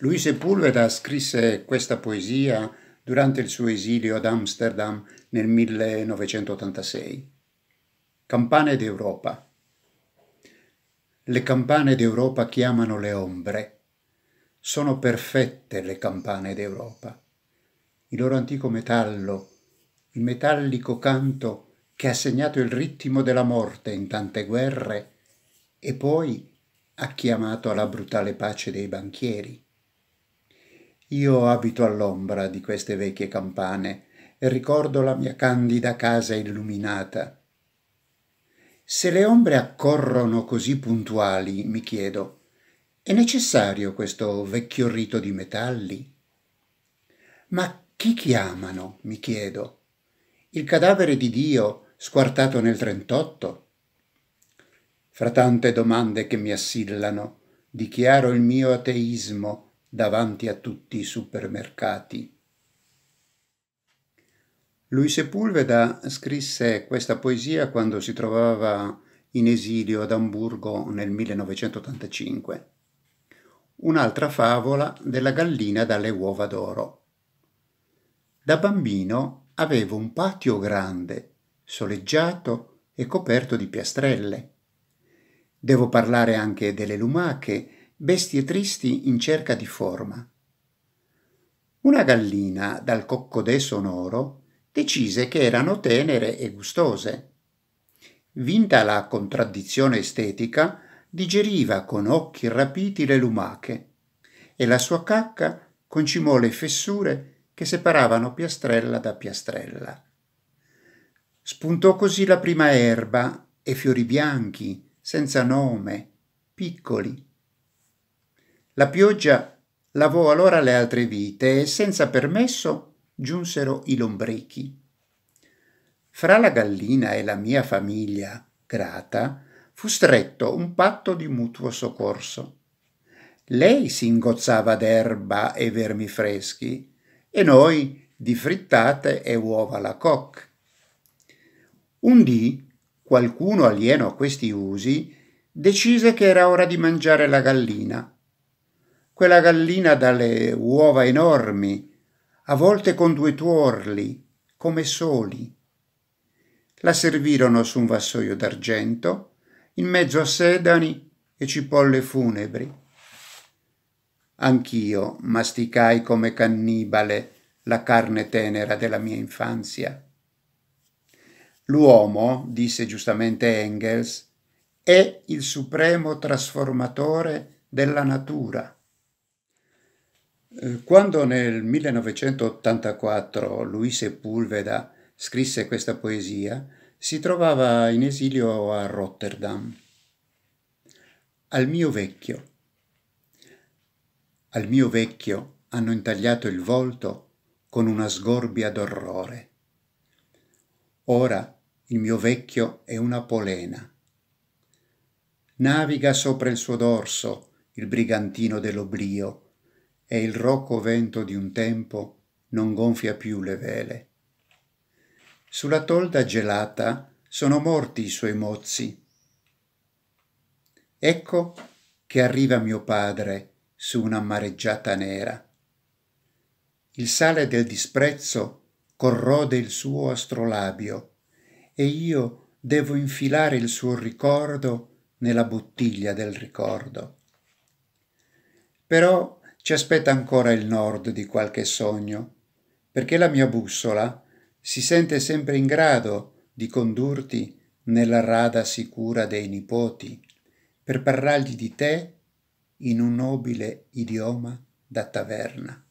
Luis Sepulveda scrisse questa poesia durante il suo esilio ad Amsterdam nel 1986. Campane d'Europa. Le campane d'Europa chiamano le ombre. Sono perfette le campane d'Europa. Il loro antico metallo, il metallico canto che ha segnato il ritmo della morte in tante guerre e poi ha chiamato alla brutale pace dei banchieri io abito all'ombra di queste vecchie campane e ricordo la mia candida casa illuminata. Se le ombre accorrono così puntuali, mi chiedo, è necessario questo vecchio rito di metalli? Ma chi chiamano, mi chiedo? Il cadavere di Dio squartato nel 38? Fra tante domande che mi assillano, dichiaro il mio ateismo davanti a tutti i supermercati. Luis Sepulveda scrisse questa poesia quando si trovava in esilio ad Amburgo nel 1985. Un'altra favola della gallina dalle uova d'oro. Da bambino avevo un patio grande, soleggiato e coperto di piastrelle. Devo parlare anche delle lumache bestie tristi in cerca di forma. Una gallina dal coccodè sonoro decise che erano tenere e gustose. Vinta la contraddizione estetica, digeriva con occhi rapiti le lumache e la sua cacca concimò le fessure che separavano piastrella da piastrella. Spuntò così la prima erba e fiori bianchi, senza nome, piccoli, la pioggia lavò allora le altre vite e senza permesso giunsero i lombrichi. Fra la gallina e la mia famiglia, grata, fu stretto un patto di mutuo soccorso. Lei si ingozzava d'erba e vermi freschi e noi di frittate e uova alla cocca. Un dì qualcuno alieno a questi usi decise che era ora di mangiare la gallina quella gallina dalle uova enormi, a volte con due tuorli, come soli. La servirono su un vassoio d'argento, in mezzo a sedani e cipolle funebri. Anch'io masticai come cannibale la carne tenera della mia infanzia. L'uomo, disse giustamente Engels, è il supremo trasformatore della natura. Eh, quando nel 1984 Luis Sepulveda scrisse questa poesia, si trovava in esilio a Rotterdam. Al mio vecchio. Al mio vecchio hanno intagliato il volto con una sgorbia d'orrore. Ora il mio vecchio è una polena. Naviga sopra il suo dorso il brigantino dell'oblio e il rocco vento di un tempo non gonfia più le vele. Sulla tolda gelata sono morti i suoi mozzi. Ecco che arriva mio padre su una mareggiata nera. Il sale del disprezzo corrode il suo astrolabio e io devo infilare il suo ricordo nella bottiglia del ricordo. Però ci aspetta ancora il nord di qualche sogno, perché la mia bussola si sente sempre in grado di condurti nella rada sicura dei nipoti, per parlargli di te in un nobile idioma da taverna.